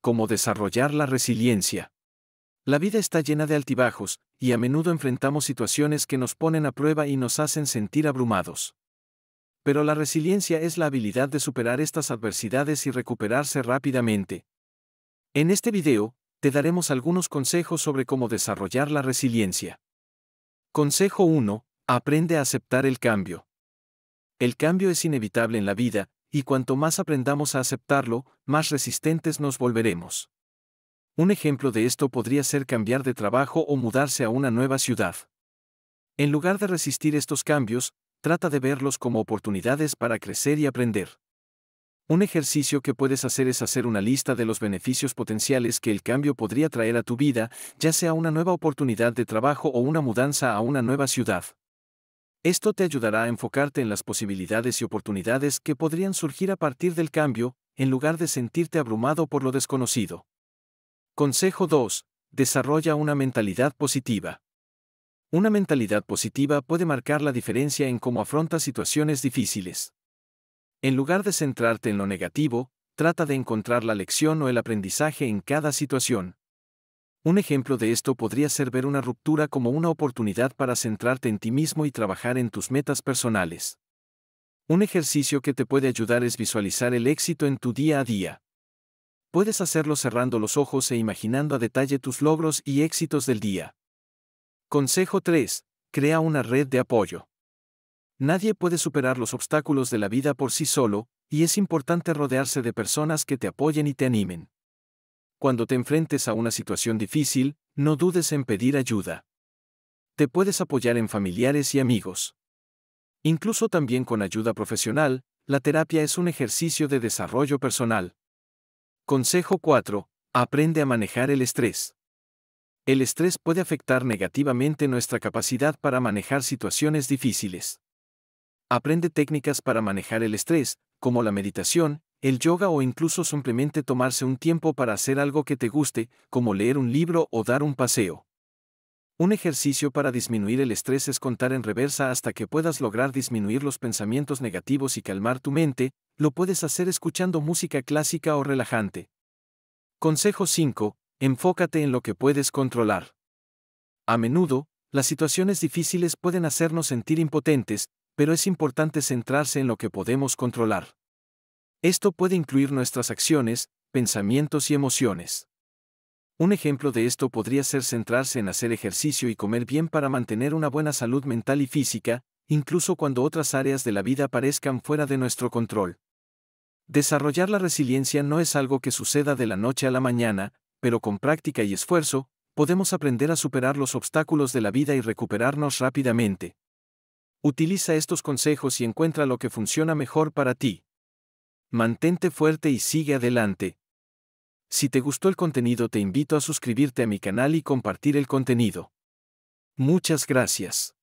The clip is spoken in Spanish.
cómo desarrollar la resiliencia. La vida está llena de altibajos, y a menudo enfrentamos situaciones que nos ponen a prueba y nos hacen sentir abrumados. Pero la resiliencia es la habilidad de superar estas adversidades y recuperarse rápidamente. En este video, te daremos algunos consejos sobre cómo desarrollar la resiliencia. Consejo 1. Aprende a aceptar el cambio. El cambio es inevitable en la vida, y cuanto más aprendamos a aceptarlo, más resistentes nos volveremos. Un ejemplo de esto podría ser cambiar de trabajo o mudarse a una nueva ciudad. En lugar de resistir estos cambios, trata de verlos como oportunidades para crecer y aprender. Un ejercicio que puedes hacer es hacer una lista de los beneficios potenciales que el cambio podría traer a tu vida, ya sea una nueva oportunidad de trabajo o una mudanza a una nueva ciudad. Esto te ayudará a enfocarte en las posibilidades y oportunidades que podrían surgir a partir del cambio, en lugar de sentirte abrumado por lo desconocido. Consejo 2. Desarrolla una mentalidad positiva. Una mentalidad positiva puede marcar la diferencia en cómo afrontas situaciones difíciles. En lugar de centrarte en lo negativo, trata de encontrar la lección o el aprendizaje en cada situación. Un ejemplo de esto podría ser ver una ruptura como una oportunidad para centrarte en ti mismo y trabajar en tus metas personales. Un ejercicio que te puede ayudar es visualizar el éxito en tu día a día. Puedes hacerlo cerrando los ojos e imaginando a detalle tus logros y éxitos del día. Consejo 3. Crea una red de apoyo. Nadie puede superar los obstáculos de la vida por sí solo, y es importante rodearse de personas que te apoyen y te animen cuando te enfrentes a una situación difícil, no dudes en pedir ayuda. Te puedes apoyar en familiares y amigos. Incluso también con ayuda profesional, la terapia es un ejercicio de desarrollo personal. Consejo 4. Aprende a manejar el estrés. El estrés puede afectar negativamente nuestra capacidad para manejar situaciones difíciles. Aprende técnicas para manejar el estrés, como la meditación, el yoga o incluso simplemente tomarse un tiempo para hacer algo que te guste, como leer un libro o dar un paseo. Un ejercicio para disminuir el estrés es contar en reversa hasta que puedas lograr disminuir los pensamientos negativos y calmar tu mente, lo puedes hacer escuchando música clásica o relajante. Consejo 5. Enfócate en lo que puedes controlar. A menudo, las situaciones difíciles pueden hacernos sentir impotentes, pero es importante centrarse en lo que podemos controlar. Esto puede incluir nuestras acciones, pensamientos y emociones. Un ejemplo de esto podría ser centrarse en hacer ejercicio y comer bien para mantener una buena salud mental y física, incluso cuando otras áreas de la vida parezcan fuera de nuestro control. Desarrollar la resiliencia no es algo que suceda de la noche a la mañana, pero con práctica y esfuerzo, podemos aprender a superar los obstáculos de la vida y recuperarnos rápidamente. Utiliza estos consejos y encuentra lo que funciona mejor para ti. Mantente fuerte y sigue adelante. Si te gustó el contenido te invito a suscribirte a mi canal y compartir el contenido. Muchas gracias.